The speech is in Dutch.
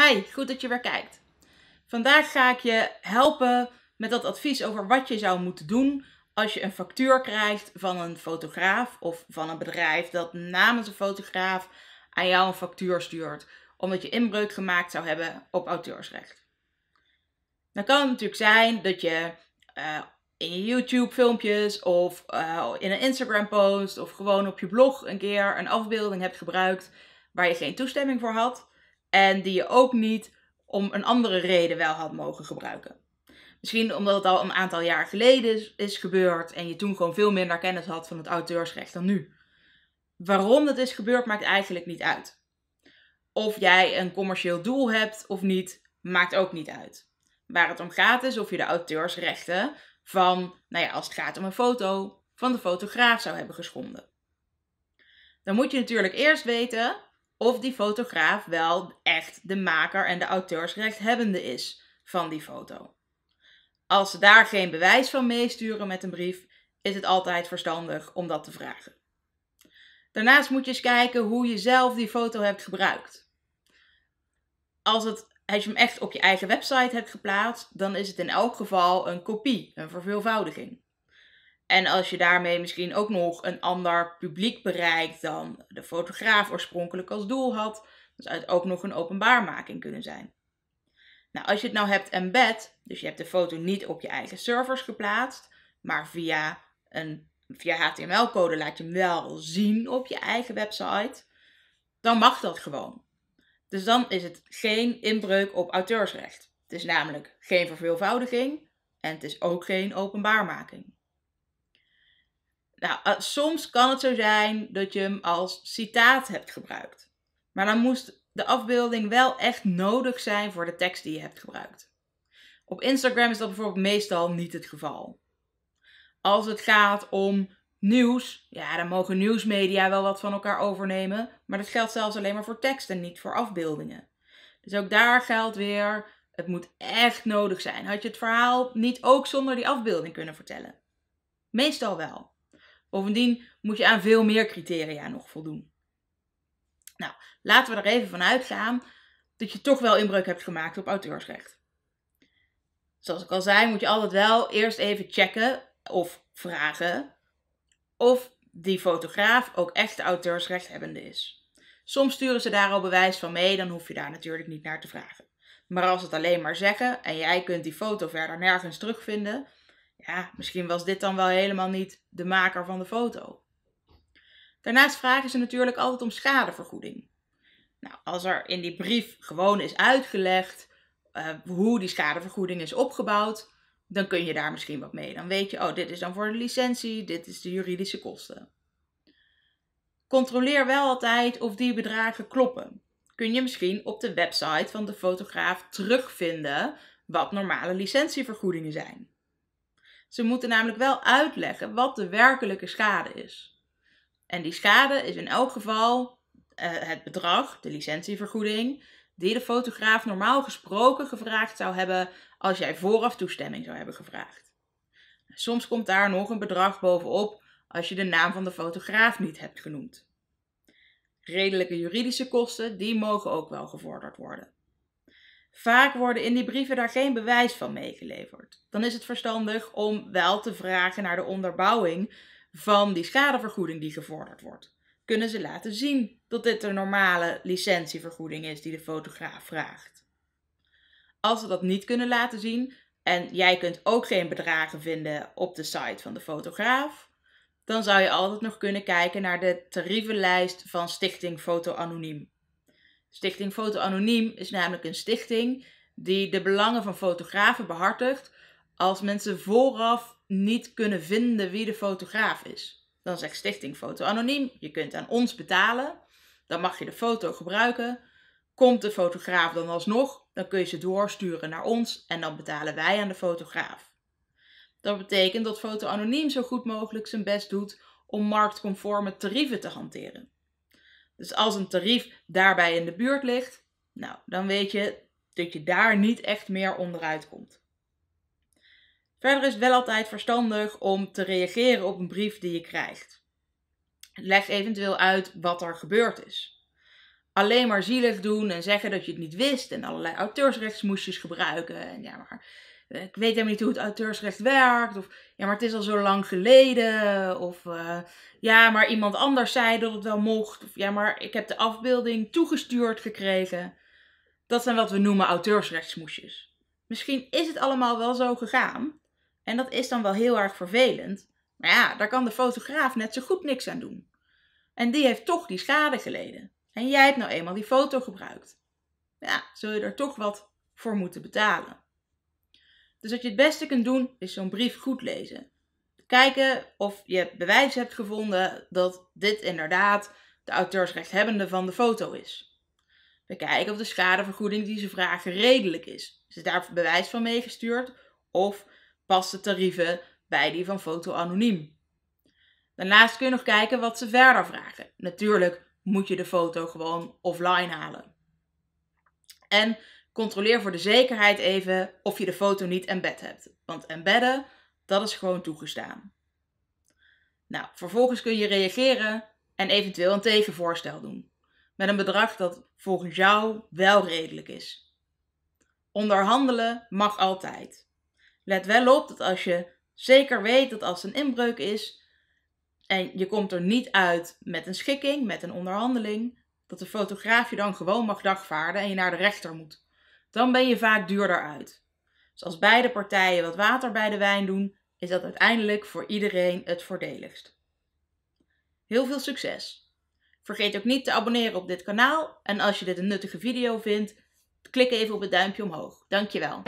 Hi, goed dat je weer kijkt. Vandaag ga ik je helpen met dat advies over wat je zou moeten doen als je een factuur krijgt van een fotograaf of van een bedrijf dat namens een fotograaf aan jou een factuur stuurt omdat je inbreuk gemaakt zou hebben op auteursrecht. Dan kan het natuurlijk zijn dat je eh, in je YouTube filmpjes of eh, in een Instagram post of gewoon op je blog een keer een afbeelding hebt gebruikt waar je geen toestemming voor had. En die je ook niet om een andere reden wel had mogen gebruiken. Misschien omdat het al een aantal jaar geleden is, gebeurd en je toen gewoon veel minder kennis had van het auteursrecht dan nu. Waarom dat is gebeurd maakt eigenlijk niet uit. Of jij een commercieel doel hebt of niet, maakt ook niet uit. Waar het om gaat is of je de auteursrechten van, nou ja, als het gaat om een foto, van de fotograaf zou hebben geschonden. Dan moet je natuurlijk eerst weten of die fotograaf wel echt de maker en de auteursrechthebbende is van die foto. Als ze daar geen bewijs van meesturen met een brief, is het altijd verstandig om dat te vragen. Daarnaast moet je eens kijken hoe je zelf die foto hebt gebruikt. Als, het, als je hem echt op je eigen website hebt geplaatst, dan is het in elk geval een kopie, een verveelvoudiging. En als je daarmee misschien ook nog een ander publiek bereikt dan de fotograaf oorspronkelijk als doel had, dan zou het ook nog een openbaarmaking kunnen zijn. Nou, als je het nou hebt embed, dus je hebt de foto niet op je eigen servers geplaatst, maar via een via HTML-code laat je hem wel zien op je eigen website, dan mag dat gewoon. Dus dan is het geen inbreuk op auteursrecht. Het is namelijk geen verveelvoudiging en het is ook geen openbaarmaking. Nou, eh, soms kan het zo zijn dat je hem als citaat hebt gebruikt. Maar dan moest de afbeelding wel echt nodig zijn voor de tekst die je hebt gebruikt. Op Instagram is dat bijvoorbeeld meestal niet het geval. Als het gaat om nieuws, ja, dan mogen nieuwsmedia wel wat van elkaar overnemen, maar dat geldt zelfs alleen maar voor tekst en niet voor afbeeldingen. Dus ook daar geldt weer, het moet echt nodig zijn. Had je het verhaal niet ook zonder die afbeelding kunnen vertellen? Meestal wel. Bovendien moet je aan veel meer criteria nog voldoen. Nou, laten we er even van uitgaan dat je toch wel inbreuk hebt gemaakt op auteursrecht. Zoals ik al zei, moet je altijd wel eerst even checken of vragen of die fotograaf ook echt de auteursrechthebbende is. Soms sturen ze daar al bewijs van mee, dan hoef je daar natuurlijk niet naar te vragen. Maar als ze het alleen maar zeggen en jij kunt die foto verder nergens terugvinden, ja, misschien was dit dan wel helemaal niet de maker van de foto. Daarnaast vragen ze natuurlijk altijd om schadevergoeding. Nou, als er in die brief gewoon is uitgelegd eh, hoe die schadevergoeding is opgebouwd, dan kun je daar misschien wat mee. Dan weet je, oh, dit is dan voor de licentie, dit is de juridische kosten. Controleer wel altijd of die bedragen kloppen. Kun je misschien op de website van de fotograaf terugvinden wat normale licentievergoedingen zijn. Ze moeten namelijk wel uitleggen wat de werkelijke schade is. En die schade is in elk geval eh, het bedrag, de licentievergoeding, die de fotograaf normaal gesproken gevraagd zou hebben als jij vooraf toestemming zou hebben gevraagd. Soms komt daar nog een bedrag bovenop als je de naam van de fotograaf niet hebt genoemd. Redelijke juridische kosten, die mogen ook wel gevorderd worden. Vaak worden in die brieven daar geen bewijs van meegeleverd. Dan is het verstandig om wel te vragen naar de onderbouwing van die schadevergoeding die gevorderd wordt. Kunnen ze laten zien dat dit een normale licentievergoeding is die de fotograaf vraagt? Als ze dat niet kunnen laten zien en jij kunt ook geen bedragen vinden op de site van de fotograaf, dan zou je altijd nog kunnen kijken naar de tarievenlijst van Stichting Foto Anoniem. Stichting Foto Anoniem is namelijk een stichting die de belangen van fotografen behartigt als mensen vooraf niet kunnen vinden wie de fotograaf is. Dan zegt Stichting Foto Anoniem: je kunt aan ons betalen, dan mag je de foto gebruiken. Komt de fotograaf dan alsnog, dan kun je ze doorsturen naar ons en dan betalen wij aan de fotograaf. Dat betekent dat Foto Anoniem zo goed mogelijk zijn best doet om marktconforme tarieven te hanteren. Dus als een tarief daarbij in de buurt ligt, nou, dan weet je dat je daar niet echt meer onderuit komt. Verder is het wel altijd verstandig om te reageren op een brief die je krijgt. Leg eventueel uit wat er gebeurd is. Alleen maar zielig doen en zeggen dat je het niet wist en allerlei auteursrechtsmoesjes gebruiken en ja maar ik weet helemaal niet hoe het auteursrecht werkt. Of ja, maar het is al zo lang geleden. Of eh, ja, maar iemand anders zei dat het wel mocht. Of ja, maar ik heb de afbeelding toegestuurd gekregen. Dat zijn wat we noemen auteursrechtsmoesjes. Misschien is het allemaal wel zo gegaan. En dat is dan wel heel erg vervelend. Maar ja, daar kan de fotograaf net zo goed niks aan doen. En die heeft toch die schade geleden. En jij hebt nou eenmaal die foto gebruikt. Ja, zul je er toch wat voor moeten betalen. Dus wat je het beste kunt doen, is zo'n brief goed lezen. Kijken of je bewijs hebt gevonden dat dit inderdaad de auteursrechthebbende van de foto is. Bekijken of de schadevergoeding die ze vragen redelijk is. Is daar bewijs van meegestuurd of past de tarieven bij die van foto anoniem? Daarnaast kun je nog kijken wat ze verder vragen. Natuurlijk moet je de foto gewoon offline halen. En controleer voor de zekerheid even of je de foto niet embed hebt. Want embedden, dat is gewoon toegestaan. Nou, vervolgens kun je reageren en eventueel een tegenvoorstel doen. Met een bedrag dat volgens jou wel redelijk is. Onderhandelen mag altijd. Let wel op dat als je zeker weet dat als het een inbreuk is en je komt er niet uit met een schikking, met een onderhandeling, dat de fotograaf je dan gewoon mag dagvaarden en je naar de rechter moet dan ben je vaak duurder uit. Dus als beide partijen wat water bij de wijn doen, is dat uiteindelijk voor iedereen het voordeligst. Heel veel succes! Vergeet ook niet te abonneren op dit kanaal en als je dit een nuttige video vindt, klik even op het duimpje omhoog. Dankjewel!